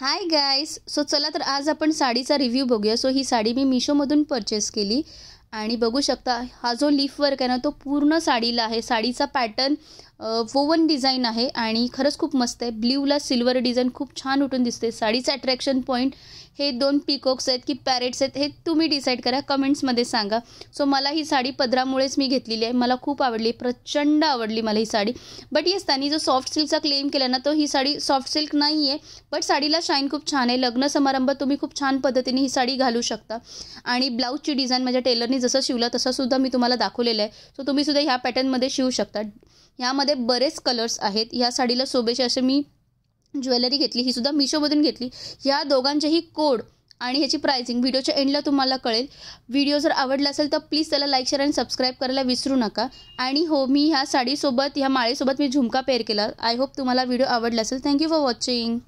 हाय guys so चला तर आज आपण साडीचा रिव्ह्यू बघूया सो ही साडी मी मिशोमधून परचेस केली आणि बघू शकता हा जो लीफ वर्क आहे ना तो पूर्ण साडीला आहे साडीचा पॅटर्न वोवन डिझाईन आहे आणि खरंच खूप मस्त आहे ब्ल्यूला सिल्वर डिझाईन खूप छान उठून दिसते साडीचं अट्रॅक्शन पॉईंट हे दोन पिकॉक्स आहेत की पॅरेट्स आहेत हे तुम्ही डिसाईड करा कमेंट्समध्ये सांगा सो मला ही साडी पदरामुळेच मी घेतलेली आहे मला खूप आवडली प्रचंड आवडली मला ही साडी बट येस त्यांनी जो सॉफ्ट सिल्कचा क्लेम केला ना तो ही साडी सॉफ्ट सिल्क नाही आहे बट साडीला शाईन खूप छान आहे लग्न समारंभ तुम्ही खूप छान पद्धतीने ही साडी घालू शकता आणि ब्लाऊजची डिझाईन माझ्या टेलरने जसं शिवला तसंसुद्धा मी तुम्हाला दाखवलेलं आहे सो तुम्हीसुद्धा ह्या पॅटर्नमध्ये शिवू शकता यामध्ये बरेच कलर्स आहेत ह्या साडीला शोभेचे असे मी ज्वेलरी घेतली ही सुद्धा मिशोमधून घेतली या दोघांचेही कोड आणि ह्याची प्राइसिंग व्हिडिओच्या एंडला तुम्हाला कळेल व्हिडिओ जर आवडला असेल तर प्लीज त्याला लाईक शेअर आणि सबस्क्राईब करायला विसरू नका आणि हो मी ह्या साडीसोबत ह्या माळेसोबत मी झुमका पेअर केला आय होप तुम्हाला व्हिडिओ आवडला असेल थँक्यू फॉर वॉचिंग